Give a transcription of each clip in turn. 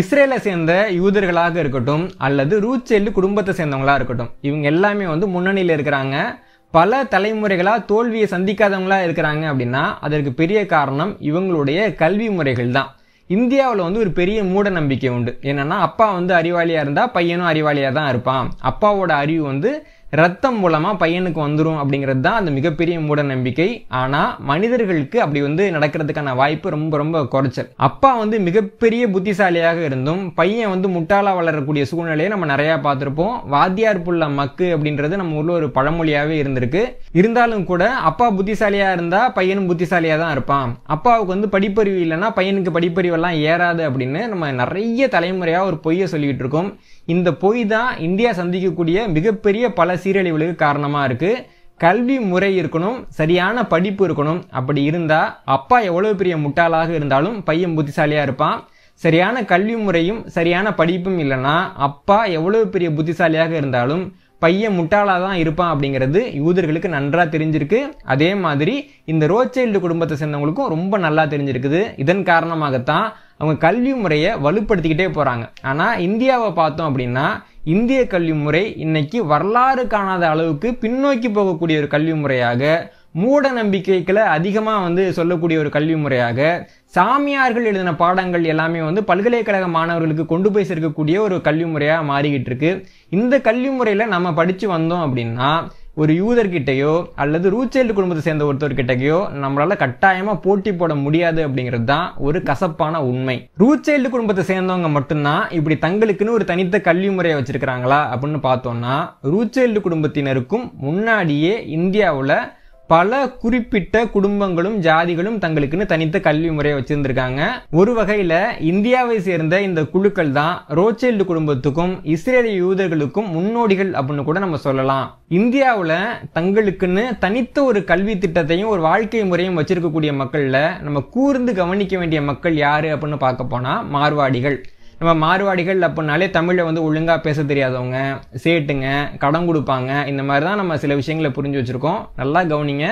இஸ்ரேலை சேர்ந்த யூதர்களாக இருக்கட்டும் அல்லது ரூச்செல்லு குடும்பத்தை சேர்ந்தவங்களா இருக்கட்டும் இவங்க எல்லாமே வந்து முன்னணியில் இருக்கிறாங்க பல தலைமுறைகளாக தோல்வியை சந்திக்காதவங்களா இருக்கிறாங்க அப்படின்னா அதற்கு பெரிய காரணம் இவங்களுடைய கல்வி முறைகள் தான் இந்தியாவில் வந்து ஒரு பெரிய மூட நம்பிக்கை உண்டு என்னென்னா அப்பா வந்து அறிவாளியாக இருந்தால் பையனும் அறிவாளியாக தான் இருப்பான் அப்பாவோட அறிவு வந்து ரத்தம் மூலமாக பையனுக்கு வந்துடும் அப்படிங்கிறது தான் அந்த மிகப்பெரிய மூட நம்பிக்கை ஆனால் மனிதர்களுக்கு அப்படி வந்து நடக்கிறதுக்கான வாய்ப்பு ரொம்ப ரொம்ப குறைச்சல் அப்பா வந்து மிகப்பெரிய புத்திசாலியாக இருந்தும் பையன் வந்து முட்டாளாக வளரக்கூடிய சூழ்நிலையை நம்ம நிறையா பார்த்துருப்போம் வாத்தியார் புள்ள மக்கு அப்படின்றது நம்ம ஊர்ல ஒரு பழமொழியாகவே இருந்திருக்கு இருந்தாலும் கூட அப்பா புத்திசாலியாக இருந்தால் பையனும் புத்திசாலியாக தான் இருப்பான் அப்பாவுக்கு வந்து படிப்பறிவு இல்லைன்னா பையனுக்கு படிப்பறிவெல்லாம் ஏறாது அப்படின்னு நம்ம நிறைய தலைமுறையாக ஒரு பொய்யை சொல்லிக்கிட்டு இருக்கோம் இந்த பொய் தான் இந்தியா சந்திக்கக்கூடிய மிகப்பெரிய பல சீரழிவுகளுக்கு காரணமாக இருக்குது கல்வி முறை இருக்கணும் சரியான படிப்பு இருக்கணும் அப்படி இருந்தால் அப்பா எவ்வளோ பெரிய முட்டாளாக இருந்தாலும் பையன் புத்திசாலியாக இருப்பான் சரியான கல்வி முறையும் சரியான படிப்பும் இல்லைன்னா அப்பா எவ்வளோ பெரிய புத்திசாலியாக இருந்தாலும் பையன் முட்டாளாக தான் இருப்பான் அப்படிங்கிறது யூதர்களுக்கு நன்றாக தெரிஞ்சிருக்கு அதே மாதிரி இந்த ரோச்சைல்டு குடும்பத்தை சேர்ந்தவங்களுக்கும் ரொம்ப நல்லா தெரிஞ்சிருக்குது இதன் காரணமாகத்தான் அவங்க கல்வி முறையை வலுப்படுத்திக்கிட்டே போகிறாங்க ஆனால் இந்தியாவை பார்த்தோம் அப்படின்னா இந்திய கல்வி முறை இன்னைக்கு வரலாறு காணாத அளவுக்கு பின்னோக்கி போகக்கூடிய ஒரு கல்வி முறையாக மூட நம்பிக்கைகளை அதிகமாக வந்து சொல்லக்கூடிய ஒரு கல்வி முறையாக சாமியார்கள் எழுதின பாடங்கள் எல்லாமே வந்து பல்கலைக்கழக மாணவர்களுக்கு கொண்டு போய் சேர்க்கக்கூடிய ஒரு கல்வி முறையாக மாறிக்கிட்டு இருக்கு இந்த கல்வி முறையில் நம்ம படித்து வந்தோம் அப்படின்னா ஒரு யூதர்கிட்டையோ அல்லது ரூச்சேல்டு குடும்பத்தை சேர்ந்த ஒருத்தர்கிட்டயோ நம்மளால கட்டாயமா போட்டி போட முடியாது அப்படிங்கிறது தான் ஒரு கசப்பான உண்மை ரூச்சைல்டு குடும்பத்தை சேர்ந்தவங்க மட்டும்தான் இப்படி தங்களுக்குன்னு ஒரு தனித்த கல்வி முறையை வச்சிருக்கிறாங்களா அப்படின்னு பார்த்தோம்னா ரூச்சைல்டு குடும்பத்தினருக்கும் முன்னாடியே இந்தியாவில் பல குறிப்பிட்ட குடும்பங்களும் ஜாதிகளும் தங்களுக்குன்னு தனித்த கல்வி முறையை வச்சிருந்திருக்காங்க ஒரு வகையில இந்தியாவை சேர்ந்த இந்த குழுக்கள் தான் ரோச்சைல்டு குடும்பத்துக்கும் இஸ்ரேலிய யூதர்களுக்கும் முன்னோடிகள் அப்படின்னு கூட நம்ம சொல்லலாம் இந்தியாவில் தங்களுக்குன்னு தனித்த ஒரு கல்வி திட்டத்தையும் ஒரு வாழ்க்கை முறையும் வச்சிருக்கக்கூடிய மக்களில் நம்ம கூர்ந்து கவனிக்க வேண்டிய மக்கள் யாரு அப்படின்னு பார்க்க போனா மார்வாடிகள் நம்ம மார்வாடிகள் அப்படின்னாலே தமிழை வந்து ஒழுங்காக பேச தெரியாதவங்க சேட்டுங்க கடன் கொடுப்பாங்க இந்த மாதிரி தான் நம்ம சில விஷயங்களை புரிஞ்சு வச்சுருக்கோம் நல்லா கவனிங்க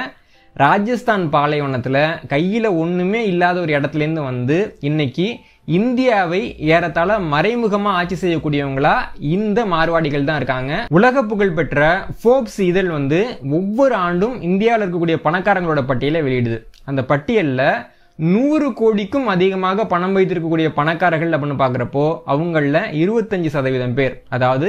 ராஜஸ்தான் பாலைவனத்தில் கையில் ஒன்றுமே இல்லாத ஒரு இடத்துலேருந்து வந்து இன்னைக்கு இந்தியாவை ஏறத்தாழ மறைமுகமாக ஆட்சி செய்யக்கூடியவங்களா இந்த மார்வாடிகள் தான் இருக்காங்க உலக புகழ் பெற்ற ஃபோப்ஸ் இதழ் வந்து ஒவ்வொரு ஆண்டும் இந்தியாவில் இருக்கக்கூடிய பணக்காரங்களோட பட்டியலை வெளியிடுது அந்த பட்டியலில் நூறு கோடிக்கும் அதிகமாக பணம் வைத்திருக்கக்கூடிய பணக்காரர்கள் அப்படின்னு பார்க்குறப்போ அவங்களில் இருபத்தஞ்சி சதவீதம் பேர் அதாவது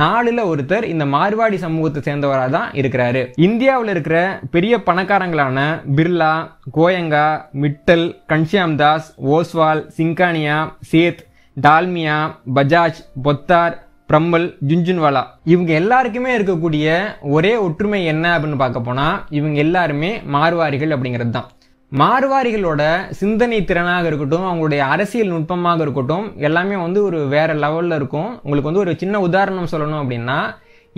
நாலுல ஒருத்தர் இந்த மார்வாடி சமூகத்தை சேர்ந்தவராக தான் இருக்கிறாரு இந்தியாவில் இருக்கிற பெரிய பணக்காரங்களான பிர்லா கோயங்கா மிட்டல் கன்ஷியாம் தாஸ் ஓஸ்வால் சிங்கானியா சேத் டால்மியா பஜாஜ் பொத்தார் பிரம்மல் ஜுன்ஜுன்வாலா இவங்க எல்லாருக்குமே இருக்கக்கூடிய ஒரே ஒற்றுமை என்ன அப்படின்னு பார்க்க போனால் இவங்க எல்லாருமே மார்வாரிகள் அப்படிங்கிறது தான் மார்வாரிகளோட சிந்தனை திறனாக இருக்கட்டும் அவங்களுடைய அரசியல் நுட்பமாக இருக்கட்டும் எல்லாமே வந்து ஒரு வேற லெவலில் இருக்கும் உங்களுக்கு வந்து ஒரு சின்ன உதாரணம் சொல்லணும் அப்படின்னா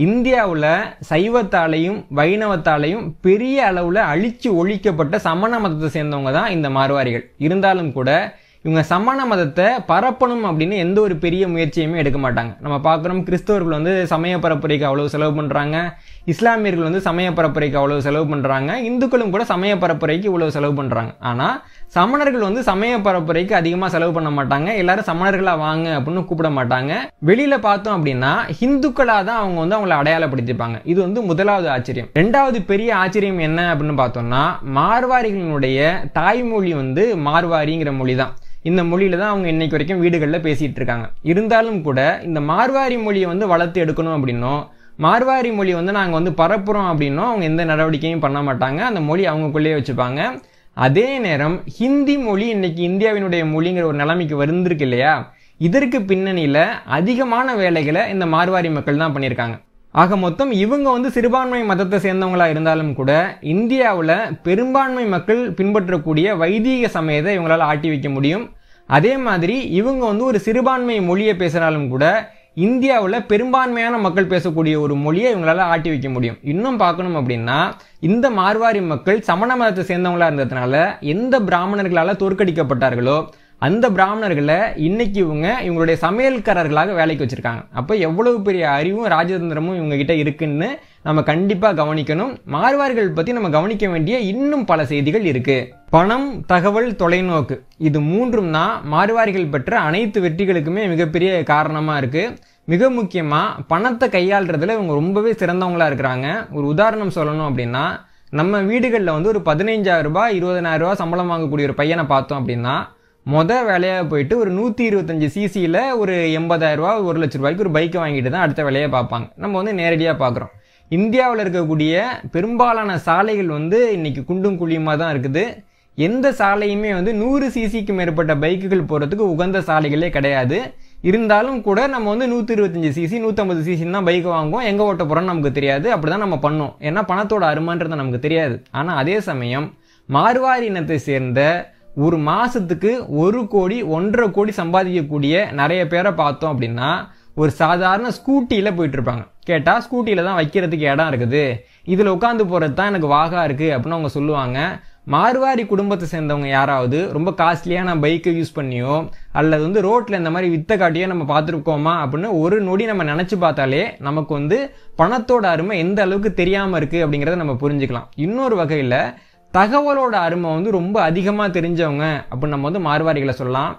இந்தியாவில் சைவத்தாலையும் வைணவத்தாலையும் பெரிய அளவில் அழிச்சு ஒழிக்கப்பட்ட சமண மதத்தை சேர்ந்தவங்க தான் இந்த மார்வாரிகள் இருந்தாலும் கூட இவங்க சமண மதத்தை பரப்பணும் அப்படின்னு எந்த ஒரு பெரிய முயற்சியுமே எடுக்க மாட்டாங்க நம்ம பார்க்குறோம் கிறிஸ்தவர்கள் வந்து சமய பரப்புரைக்கு அவ்வளவு செலவு பண்ணுறாங்க இஸ்லாமியர்கள் வந்து சமய பரப்புரைக்கு அவ்வளவு செலவு பண்ணுறாங்க இந்துக்களும் கூட சமய பரப்புரைக்கு இவ்வளவு செலவு பண்ணுறாங்க ஆனால் சமணர்கள் வந்து சமய பரப்புரைக்கு அதிகமாக செலவு பண்ண மாட்டாங்க எல்லாரும் சமணர்களாக வாங்க அப்படின்னு கூப்பிட மாட்டாங்க வெளியில் பார்த்தோம் அப்படின்னா ஹிந்துக்களாக தான் அவங்க வந்து அவங்கள அடையாளப்படுத்திப்பாங்க இது வந்து முதலாவது ஆச்சரியம் ரெண்டாவது பெரிய ஆச்சரியம் என்ன அப்படின்னு பார்த்தோம்னா மார்வாரிகளினுடைய தாய்மொழி வந்து மார்வாரிங்கிற மொழி தான் இந்த மொழியில் தான் அவங்க இன்றைக்கு வரைக்கும் வீடுகளில் பேசிகிட்டு இருக்காங்க இருந்தாலும் கூட இந்த மார்வாரி மொழியை வந்து வளர்த்து எடுக்கணும் அப்படின்னும் மார்வாரி மொழி வந்து நாங்கள் வந்து பரப்புகிறோம் அப்படின்னும் அவங்க எந்த நடவடிக்கையும் பண்ண மாட்டாங்க அந்த மொழி அவங்களுக்குள்ளேயே வச்சுப்பாங்க அதே நேரம் ஹிந்தி மொழி இன்றைக்கி இந்தியாவினுடைய மொழிங்கிற ஒரு நிலைமைக்கு வந்திருக்கு இல்லையா இதற்கு பின்னணியில் அதிகமான வேலைகளை இந்த மார்வாரி மக்கள் தான் பண்ணியிருக்காங்க ஆக மொத்தம் இவங்க வந்து சிறுபான்மை மதத்தை சேர்ந்தவங்களாக இருந்தாலும் கூட இந்தியாவில் பெரும்பான்மை மக்கள் பின்பற்றக்கூடிய வைதீக சமயத்தை இவங்களால் ஆட்டி வைக்க முடியும் அதே மாதிரி இவங்க வந்து ஒரு சிறுபான்மை மொழியை பேசுகிறாலும் கூட இந்தியாவில் பெரும்பான்மையான மக்கள் பேசக்கூடிய ஒரு மொழியை இவங்களால ஆட்டி வைக்க முடியும் இன்னும் பார்க்கணும் அப்படின்னா இந்த மார்வாரி மக்கள் சமண மதத்தை சேர்ந்தவங்களாக இருந்ததுனால எந்த பிராமணர்களால் தோற்கடிக்கப்பட்டார்களோ அந்த பிராமணர்களை இன்னைக்கு இவங்க இவங்களுடைய சமையல்காரர்களாக வேலைக்கு வச்சிருக்காங்க அப்போ எவ்வளவு பெரிய அறிவும் ராஜதந்திரமும் இவங்க கிட்ட இருக்குன்னு நம்ம கண்டிப்பாக கவனிக்கணும் மார்வார்கள் பற்றி நம்ம கவனிக்க வேண்டிய இன்னும் பல செய்திகள் இருக்குது பணம் தகவல் தொலைநோக்கு இது மூன்றும் தான் மார்வார்கள் பெற்ற அனைத்து வெற்றிகளுக்குமே மிகப்பெரிய காரணமாக இருக்குது மிக முக்கியமாக பணத்தை கையாள்றதுல இவங்க ரொம்பவே சிறந்தவங்களாக இருக்கிறாங்க ஒரு உதாரணம் சொல்லணும் அப்படின்னா நம்ம வீடுகளில் வந்து ஒரு இருபதனாயிரம் ரூபாய் சம்பளம் வாங்கக்கூடிய ஒரு பையனை பார்த்தோம் அப்படின்னா மொதல் வேலையாக போயிட்டு ஒரு நூற்றி இருபத்தஞ்சி சிசியில் ஒரு எண்பதாயிரரூபா ஒரு லட்ச ரூபாய்க்கு ஒரு பைக்கை வாங்கிட்டு தான் அடுத்த வேலையை பார்ப்பாங்க நம்ம வந்து நேரடியாக பார்க்குறோம் இந்தியாவில் இருக்கக்கூடிய பெரும்பாலான சாலைகள் வந்து இன்றைக்கி குண்டும் குழியுமாக தான் இருக்குது எந்த சாலையுமே வந்து நூறு சிசிக்கு மேற்பட்ட பைக்குகள் போகிறதுக்கு உகந்த சாலைகளே கிடையாது இருந்தாலும் கூட நம்ம வந்து நூற்றி இருபத்தஞ்சி சிசி நூற்றம்பது சிசின்னு தான் பைக் வாங்குவோம் எங்கே ஓட்ட போகிறோம்னு நமக்கு தெரியாது அப்படி தான் நம்ம பண்ணோம் ஏன்னா பணத்தோட அருமான்றது நமக்கு தெரியாது ஆனால் அதே சமயம் மார்வாரி இனத்தை சேர்ந்த ஒரு மாதத்துக்கு ஒரு கோடி ஒன்றரை கோடி சம்பாதிக்கக்கூடிய நிறைய பேரை பார்த்தோம் அப்படின்னா ஒரு சாதாரண ஸ்கூட்டியில் போயிட்டுருப்பாங்க கேட்டால் ஸ்கூட்டியில் தான் வைக்கிறதுக்கு இடம் இருக்குது இதில் உட்காந்து போகிறது தான் எனக்கு வாகா இருக்குது அப்படின்னு அவங்க சொல்லுவாங்க மார்வாரி குடும்பத்தை சேர்ந்தவங்க யாராவது ரொம்ப காஸ்ட்லியாக நான் பைக்கை யூஸ் பண்ணியோ அல்லது வந்து ரோட்டில் இந்த மாதிரி வித்த காட்டியோ நம்ம பார்த்துருக்கோமா அப்படின்னு ஒரு நொடி நம்ம நினச்சி பார்த்தாலே நமக்கு வந்து பணத்தோட அருமை எந்த அளவுக்கு தெரியாமல் இருக்குது அப்படிங்கிறத நம்ம புரிஞ்சுக்கலாம் இன்னொரு வகையில் தகவலோட அருமை வந்து ரொம்ப அதிகமாக தெரிஞ்சவங்க அப்படின்னு நம்ம வந்து மார்வாரிகளை சொல்லலாம்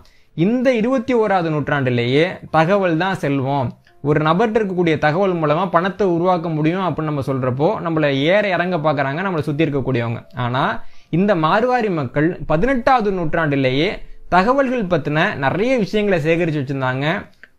இந்த இருபத்தி ஓராவது நூற்றாண்டுலேயே தகவல் தான் செல்வோம் ஒரு நபர்கிட்ட இருக்கக்கூடிய தகவல் மூலமாக பணத்தை உருவாக்க முடியும் அப்படின்னு நம்ம சொல்கிறப்போ நம்மளை ஏற இறங்க பார்க்குறாங்க நம்மளை சுற்றி இருக்கக்கூடியவங்க ஆனால் இந்த மார்வாரி மக்கள் பதினெட்டாவது நூற்றாண்டிலேயே தகவல்கள் பற்றின நிறைய விஷயங்களை சேகரித்து வச்சுருந்தாங்க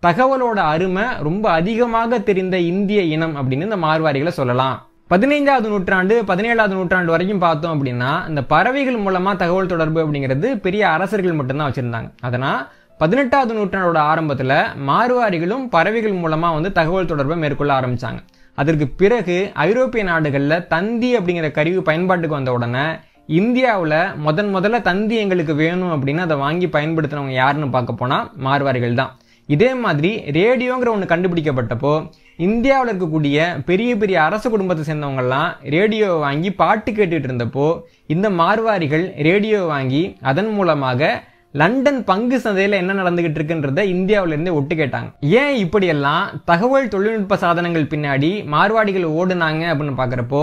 தகவலோட அருமை ரொம்ப அதிகமாக தெரிந்த இந்திய இனம் அப்படின்னு இந்த மார்வாரிகளை சொல்லலாம் பதினைஞ்சாவது நூற்றாண்டு பதினேழாவது நூற்றாண்டு வரைக்கும் பார்த்தோம் அப்படின்னா இந்த பறவைகள் மூலமாக தகவல் தொடர்பு அப்படிங்கிறது பெரிய அரசர்கள் மட்டும்தான் வச்சுருந்தாங்க அதனால் பதினெட்டாவது நூற்றாண்டோட ஆரம்பத்தில் மாறுவாரிகளும் பறவைகள் மூலமாக வந்து தகவல் தொடர்பை மேற்கொள்ள ஆரம்பித்தாங்க அதற்கு பிறகு ஐரோப்பிய நாடுகளில் தந்தி அப்படிங்கிற கருவி பயன்பாட்டுக்கு வந்த உடனே இந்தியாவில் முதன் முதல்ல தந்தி எங்களுக்கு வேணும் அப்படின்னு அதை வாங்கி பயன்படுத்தினவங்க யாருன்னு பார்க்க போனால் மாறுவாரிகள் தான் இதே மாதிரி ரேடியோங்கிற ஒன்று கண்டுபிடிக்கப்பட்டப்போ இந்தியாவில் இருக்கக்கூடிய பெரிய பெரிய அரசு குடும்பத்தை சேர்ந்தவங்கள்லாம் ரேடியோவை வாங்கி பாட்டு கேட்டுட்டு இருந்தப்போ இந்த மார்வாரிகள் ரேடியோவை வாங்கி அதன் மூலமாக லண்டன் பங்கு சந்தையில் என்ன நடந்துகிட்டு இருக்குன்றத இந்தியாவிலேருந்து ஒட்டு கேட்டாங்க ஏன் இப்படியெல்லாம் தகவல் தொழில்நுட்ப சாதனங்கள் பின்னாடி மார்வாடிகள் ஓடுனாங்க அப்படின்னு பார்க்குறப்போ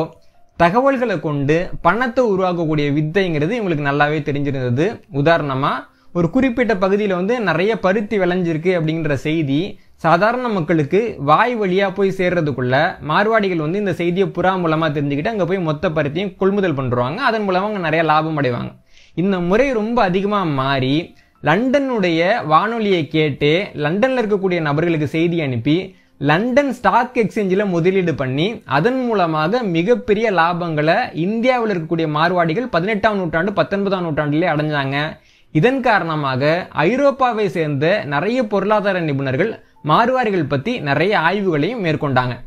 தகவல்களை கொண்டு பணத்தை உருவாக்கக்கூடிய வித்தைங்கிறது இவங்களுக்கு நல்லாவே தெரிஞ்சிருந்தது உதாரணமாக ஒரு குறிப்பிட்ட பகுதியில் வந்து நிறைய பருத்தி விளைஞ்சிருக்கு அப்படிங்கிற செய்தி சாதாரண மக்களுக்கு வாய் வழியாக போய் சேர்றதுக்குள்ள மார்வாடிகள் வந்து இந்த செய்தியை புறா மூலமாக தெரிஞ்சுக்கிட்டு அங்கே போய் மொத்த பருத்தியும் கொள்முதல் பண்ணுறாங்க அதன் மூலமாக அங்கே நிறைய லாபம் அடைவாங்க இந்த முறை ரொம்ப அதிகமாக மாறி லண்டனுடைய வானொலியை கேட்டு லண்டனில் இருக்கக்கூடிய நபர்களுக்கு செய்தி அனுப்பி லண்டன் ஸ்டாக் எக்ஸ்சேஞ்சில் முதலீடு பண்ணி அதன் மூலமாக மிகப்பெரிய லாபங்களை இந்தியாவில் இருக்கக்கூடிய மார்வாடிகள் பதினெட்டாம் நூற்றாண்டு பத்தொன்பதாம் நூற்றாண்டிலே அடைஞ்சாங்க இதன் காரணமாக ஐரோப்பாவை சேர்ந்த நிறைய பொருளாதார நிபுணர்கள் மார்வாரிகள் பற்றி நிறைய ஆய்வுகளையும் மேற்கொண்டாங்க